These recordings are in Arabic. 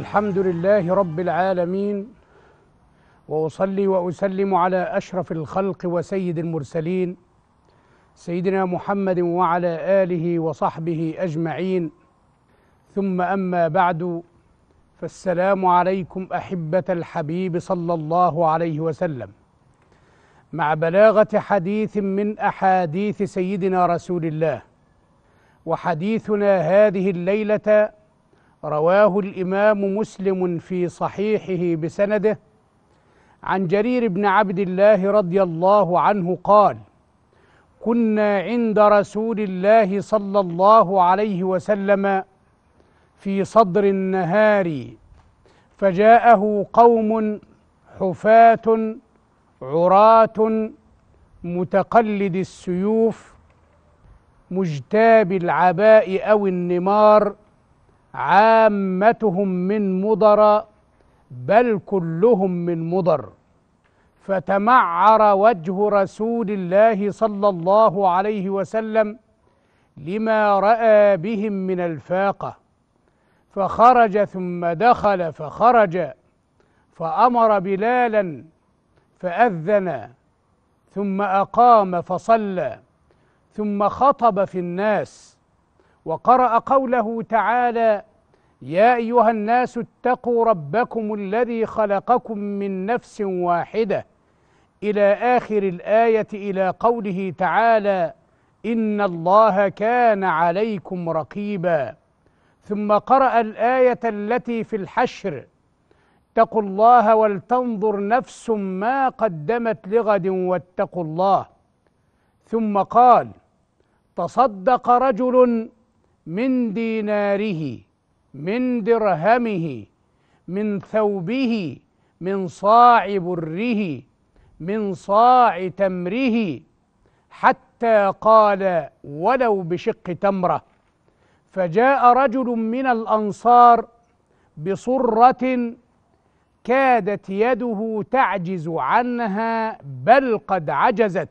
الحمد لله رب العالمين واصلي واسلم على اشرف الخلق وسيد المرسلين سيدنا محمد وعلى اله وصحبه اجمعين ثم اما بعد فالسلام عليكم احبه الحبيب صلى الله عليه وسلم مع بلاغه حديث من احاديث سيدنا رسول الله وحديثنا هذه الليله رواه الامام مسلم في صحيحه بسنده عن جرير بن عبد الله رضي الله عنه قال كنا عند رسول الله صلى الله عليه وسلم في صدر النهار فجاءه قوم حفاة عراة متقلد السيوف مجتاب العباء او النمار عامتهم من مضر بل كلهم من مضر فتمعر وجه رسول الله صلى الله عليه وسلم لما راى بهم من الفاقه فخرج ثم دخل فخرج فامر بلالا فاذن ثم اقام فصلى ثم خطب في الناس وقرأ قوله تعالى يا أيها الناس اتقوا ربكم الذي خلقكم من نفس واحدة إلى آخر الآية إلى قوله تعالى إن الله كان عليكم رقيبا ثم قرأ الآية التي في الحشر اتقوا الله ولتنظر نفس ما قدمت لغد واتقوا الله ثم قال تصدق رجل من ديناره من درهمه من ثوبه من صاع بره من صاع تمره حتى قال ولو بشق تمره فجاء رجل من الانصار بصره كادت يده تعجز عنها بل قد عجزت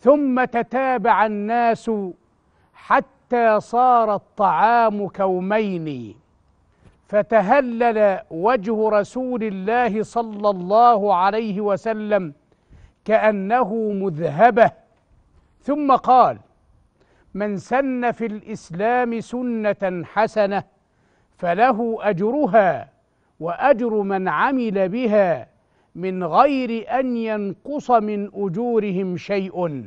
ثم تتابع الناس حتى حتى صار الطعام كومين فتهلل وجه رسول الله صلى الله عليه وسلم كانه مذهبه ثم قال من سن في الاسلام سنه حسنه فله اجرها واجر من عمل بها من غير ان ينقص من اجورهم شيء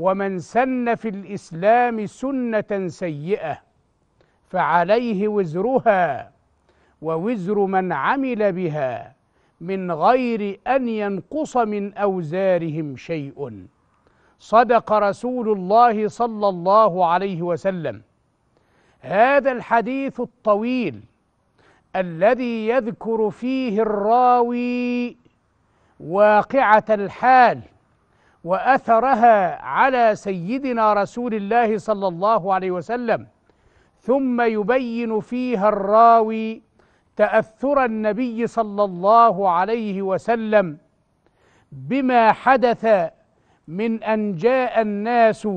ومن سن في الاسلام سنه سيئه فعليه وزرها ووزر من عمل بها من غير ان ينقص من اوزارهم شيء صدق رسول الله صلى الله عليه وسلم هذا الحديث الطويل الذي يذكر فيه الراوي واقعه الحال واثرها على سيدنا رسول الله صلى الله عليه وسلم ثم يبين فيها الراوي تاثر النبي صلى الله عليه وسلم بما حدث من ان جاء الناس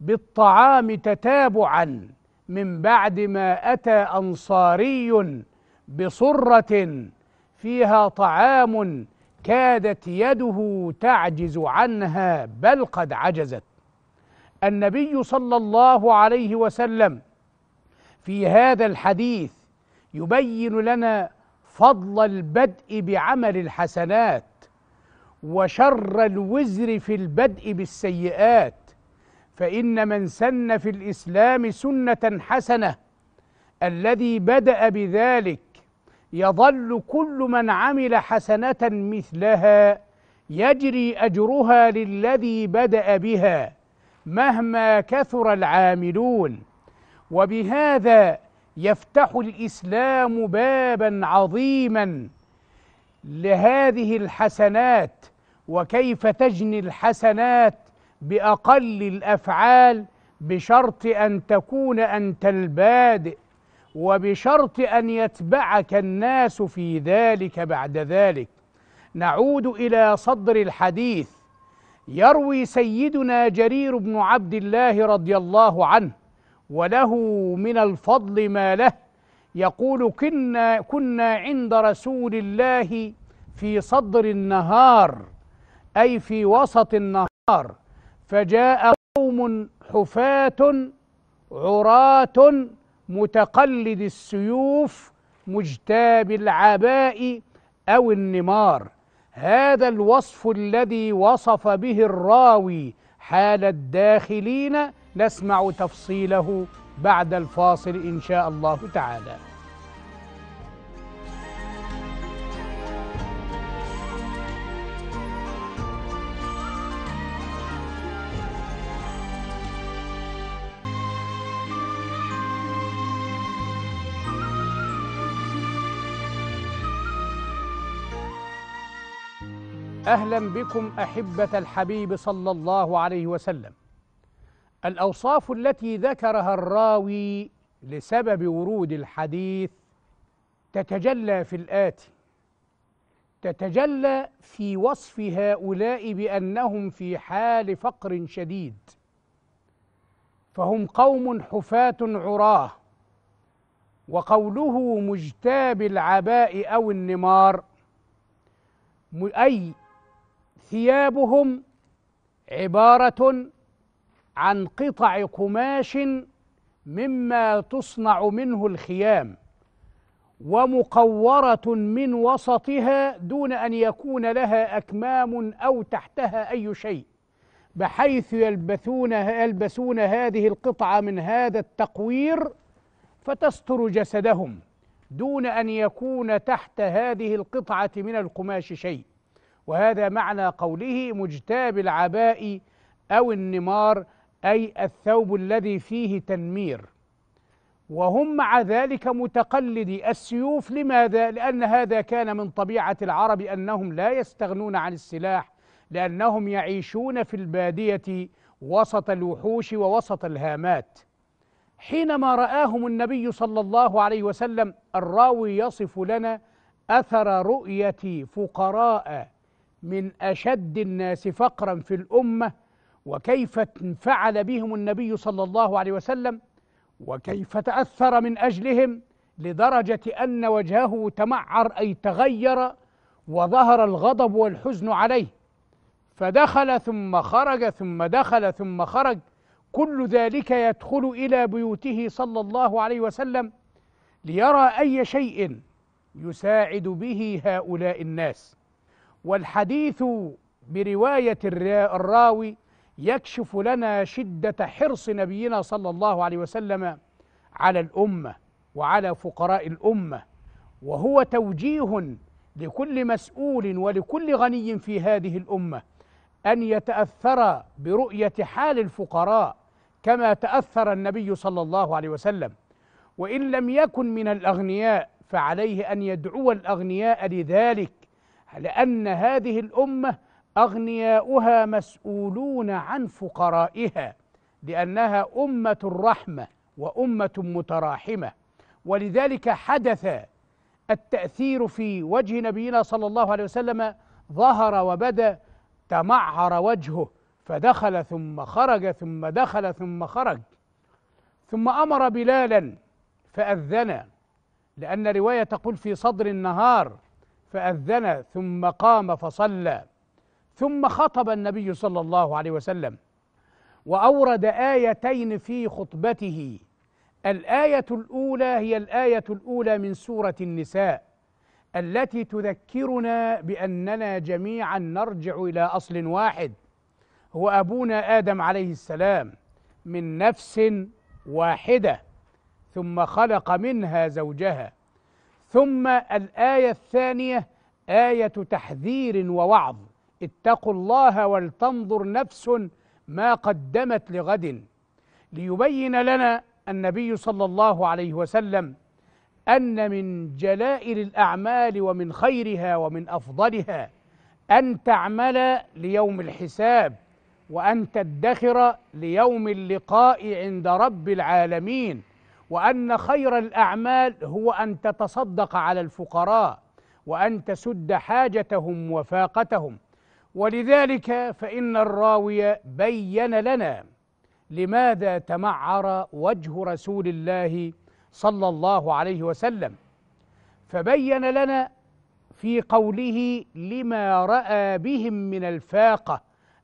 بالطعام تتابعا من بعد ما اتى انصاري بصره فيها طعام كادت يده تعجز عنها بل قد عجزت النبي صلى الله عليه وسلم في هذا الحديث يبين لنا فضل البدء بعمل الحسنات وشر الوزر في البدء بالسيئات فإن من سن في الإسلام سنة حسنة الذي بدأ بذلك يظل كل من عمل حسنة مثلها يجري أجرها للذي بدأ بها مهما كثر العاملون وبهذا يفتح الإسلام بابا عظيما لهذه الحسنات وكيف تجني الحسنات بأقل الأفعال بشرط أن تكون أنت البادئ وبشرط أن يتبعك الناس في ذلك بعد ذلك نعود إلى صدر الحديث يروي سيدنا جرير بن عبد الله رضي الله عنه وله من الفضل ما له يقول كنا كنا عند رسول الله في صدر النهار أي في وسط النهار فجاء قوم حفاة عراة متقلد السيوف مجتاب العباء أو النمار هذا الوصف الذي وصف به الراوي حال الداخلين نسمع تفصيله بعد الفاصل إن شاء الله تعالى اهلا بكم احبه الحبيب صلى الله عليه وسلم الاوصاف التي ذكرها الراوي لسبب ورود الحديث تتجلى في الاتي تتجلى في وصف هؤلاء بانهم في حال فقر شديد فهم قوم حفاه عراه وقوله مجتاب العباء او النمار اي ثيابهم عبارة عن قطع قماش مما تصنع منه الخيام ومقورة من وسطها دون أن يكون لها أكمام أو تحتها أي شيء بحيث يلبثون يلبسون هذه القطعة من هذا التقوير فتستر جسدهم دون أن يكون تحت هذه القطعة من القماش شيء وهذا معنى قوله مجتاب العباء أو النمار أي الثوب الذي فيه تنمير وهم مع ذلك متقلدي السيوف لماذا؟ لأن هذا كان من طبيعة العرب أنهم لا يستغنون عن السلاح لأنهم يعيشون في البادية وسط الوحوش ووسط الهامات حينما رآهم النبي صلى الله عليه وسلم الراوي يصف لنا أثر رؤية فقراء من أشد الناس فقرا في الأمة وكيف انفعل بهم النبي صلى الله عليه وسلم وكيف تأثر من أجلهم لدرجة أن وجهه تمعر أي تغير وظهر الغضب والحزن عليه فدخل ثم خرج ثم دخل ثم خرج كل ذلك يدخل إلى بيوته صلى الله عليه وسلم ليرى أي شيء يساعد به هؤلاء الناس والحديث برواية الراوي يكشف لنا شدة حرص نبينا صلى الله عليه وسلم على الأمة وعلى فقراء الأمة وهو توجيه لكل مسؤول ولكل غني في هذه الأمة أن يتأثر برؤية حال الفقراء كما تأثر النبي صلى الله عليه وسلم وإن لم يكن من الأغنياء فعليه أن يدعو الأغنياء لذلك لأن هذه الأمة أغنياؤها مسؤولون عن فقرائها لأنها أمة الرحمة وأمة متراحمة ولذلك حدث التأثير في وجه نبينا صلى الله عليه وسلم ظهر وبدا تمعر وجهه فدخل ثم خرج ثم دخل ثم خرج ثم امر بلالا فاذن لان روايه تقول في صدر النهار فأذن ثم قام فصلى ثم خطب النبي صلى الله عليه وسلم وأورد آيتين في خطبته الآية الأولى هي الآية الأولى من سورة النساء التي تذكرنا بأننا جميعا نرجع إلى أصل واحد هو أبونا آدم عليه السلام من نفس واحدة ثم خلق منها زوجها ثم الآية الثانية آية تحذير ووعظ اتقوا الله ولتنظر نفس ما قدمت لغد ليبين لنا النبي صلى الله عليه وسلم أن من جلائل الأعمال ومن خيرها ومن أفضلها أن تعمل ليوم الحساب وأن تدخر ليوم اللقاء عند رب العالمين وأن خير الأعمال هو أن تتصدق على الفقراء وأن تسد حاجتهم وفاقتهم ولذلك فإن الراوي بين لنا لماذا تمعر وجه رسول الله صلى الله عليه وسلم فبين لنا في قوله لما راى بهم من الفاقه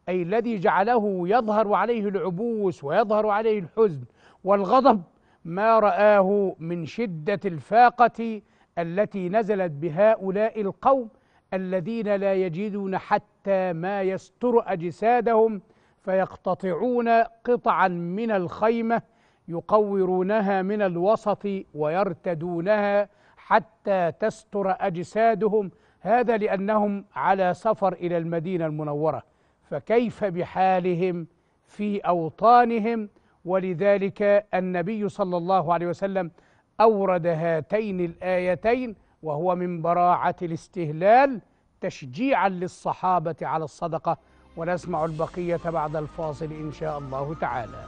اي الذي جعله يظهر عليه العبوس ويظهر عليه الحزن والغضب ما رآه من شدة الفاقة التي نزلت بهؤلاء القوم الذين لا يجدون حتى ما يستر أجسادهم فيقتطعون قطعا من الخيمة يقورونها من الوسط ويرتدونها حتى تستر أجسادهم هذا لأنهم على سفر إلى المدينة المنورة فكيف بحالهم في أوطانهم ولذلك النبي صلى الله عليه وسلم أورد هاتين الآيتين وهو من براعة الاستهلال تشجيعا للصحابة على الصدقة ونسمع البقية بعد الفاصل إن شاء الله تعالى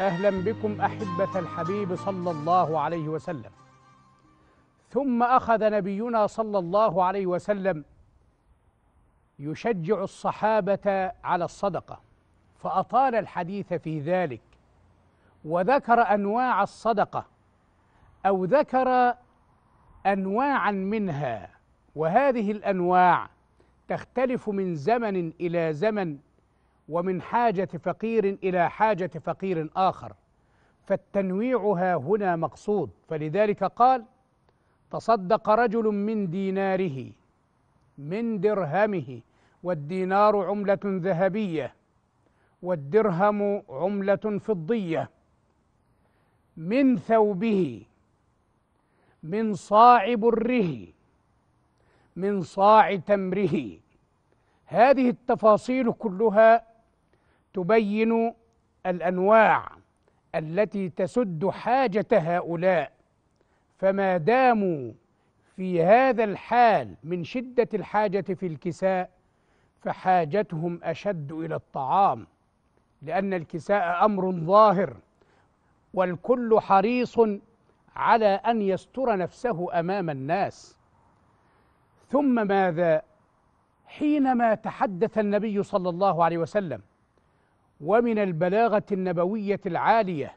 أهلا بكم أحبة الحبيب صلى الله عليه وسلم ثم أخذ نبينا صلى الله عليه وسلم يشجع الصحابة على الصدقة فأطال الحديث في ذلك وذكر أنواع الصدقة أو ذكر أنواعا منها وهذه الأنواع تختلف من زمن إلى زمن ومن حاجة فقير إلى حاجة فقير آخر فالتنويع ها هنا مقصود فلذلك قال تصدق رجل من ديناره من درهمه والدينار عملة ذهبية والدرهم عملة فضية من ثوبه من صاع بره من صاع تمره هذه التفاصيل كلها تبين الانواع التي تسد حاجه هؤلاء فما داموا في هذا الحال من شده الحاجه في الكساء فحاجتهم اشد الى الطعام لان الكساء امر ظاهر والكل حريص على ان يستر نفسه امام الناس ثم ماذا حينما تحدث النبي صلى الله عليه وسلم ومن البلاغة النبوية العالية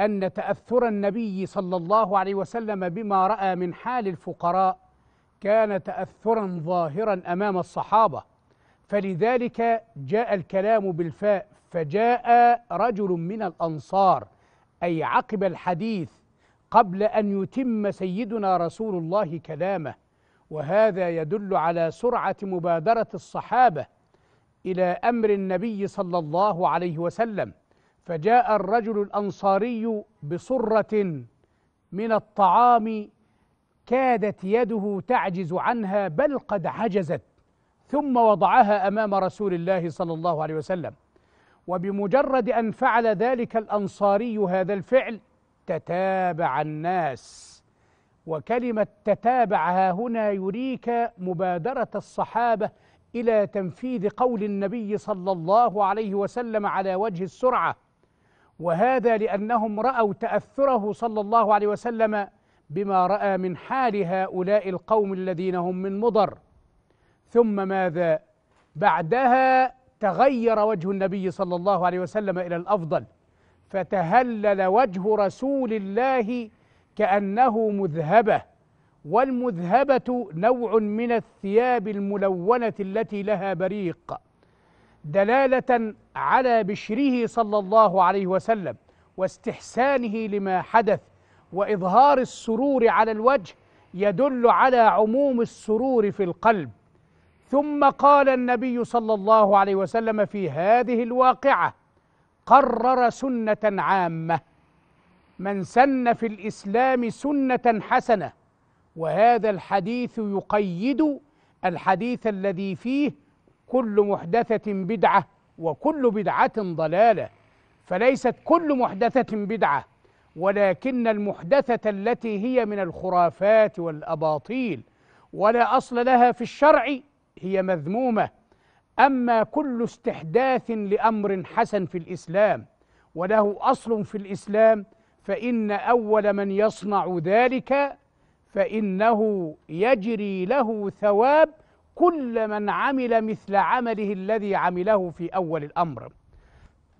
أن تأثر النبي صلى الله عليه وسلم بما رأى من حال الفقراء كان تأثرا ظاهرا أمام الصحابة فلذلك جاء الكلام بالفاء فجاء رجل من الأنصار أي عقب الحديث قبل أن يتم سيدنا رسول الله كلامه وهذا يدل على سرعة مبادرة الصحابة إلى أمر النبي صلى الله عليه وسلم فجاء الرجل الأنصاري بصرة من الطعام كادت يده تعجز عنها بل قد عجزت ثم وضعها امام رسول الله صلى الله عليه وسلم وبمجرد ان فعل ذلك الانصاري هذا الفعل تتابع الناس وكلمه تتابع هنا يريك مبادره الصحابه إلى تنفيذ قول النبي صلى الله عليه وسلم على وجه السرعة وهذا لأنهم رأوا تأثره صلى الله عليه وسلم بما رأى من حال هؤلاء القوم الذين هم من مضر ثم ماذا بعدها تغير وجه النبي صلى الله عليه وسلم إلى الأفضل فتهلل وجه رسول الله كأنه مذهبه والمذهبة نوع من الثياب الملونة التي لها بريق دلالة على بشره صلى الله عليه وسلم واستحسانه لما حدث وإظهار السرور على الوجه يدل على عموم السرور في القلب ثم قال النبي صلى الله عليه وسلم في هذه الواقعة قرر سنة عامة من سن في الإسلام سنة حسنة وهذا الحديث يقيد الحديث الذي فيه كل محدثة بدعة وكل بدعة ضلالة فليست كل محدثة بدعة ولكن المحدثة التي هي من الخرافات والأباطيل ولا أصل لها في الشرع هي مذمومة أما كل استحداث لأمر حسن في الإسلام وله أصل في الإسلام فإن أول من يصنع ذلك فإنه يجري له ثواب كل من عمل مثل عمله الذي عمله في أول الأمر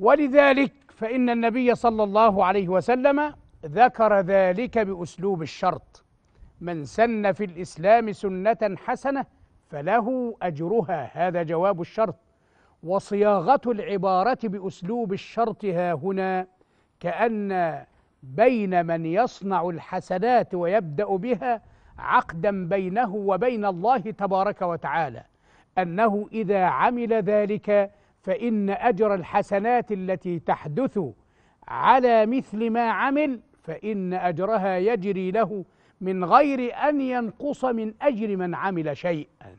ولذلك فإن النبي صلى الله عليه وسلم ذكر ذلك بأسلوب الشرط من سن في الإسلام سنة حسنة فله أجرها هذا جواب الشرط وصياغة العبارة بأسلوب الشرط ها هنا كأن بين من يصنع الحسنات ويبدأ بها عقدا بينه وبين الله تبارك وتعالى أنه إذا عمل ذلك فإن أجر الحسنات التي تحدث على مثل ما عمل فإن أجرها يجري له من غير أن ينقص من أجر من عمل شيئا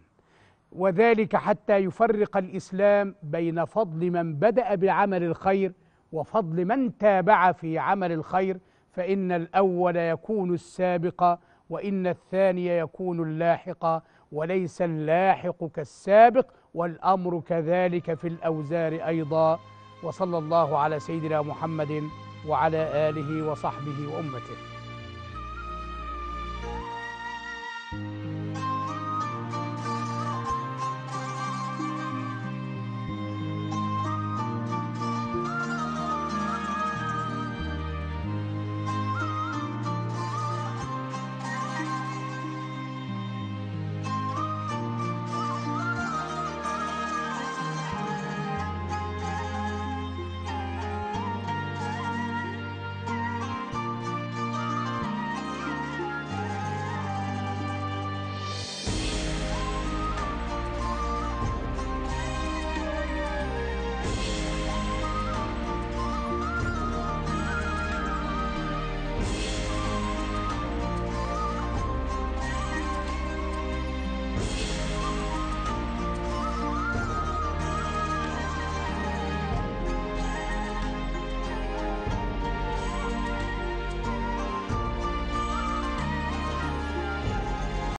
وذلك حتى يفرق الإسلام بين فضل من بدأ بعمل الخير وفضل من تابع في عمل الخير فإن الأول يكون السابق وإن الثاني يكون اللاحق وليس اللاحق كالسابق والأمر كذلك في الأوزار أيضا وصلى الله على سيدنا محمد وعلى آله وصحبه وأمته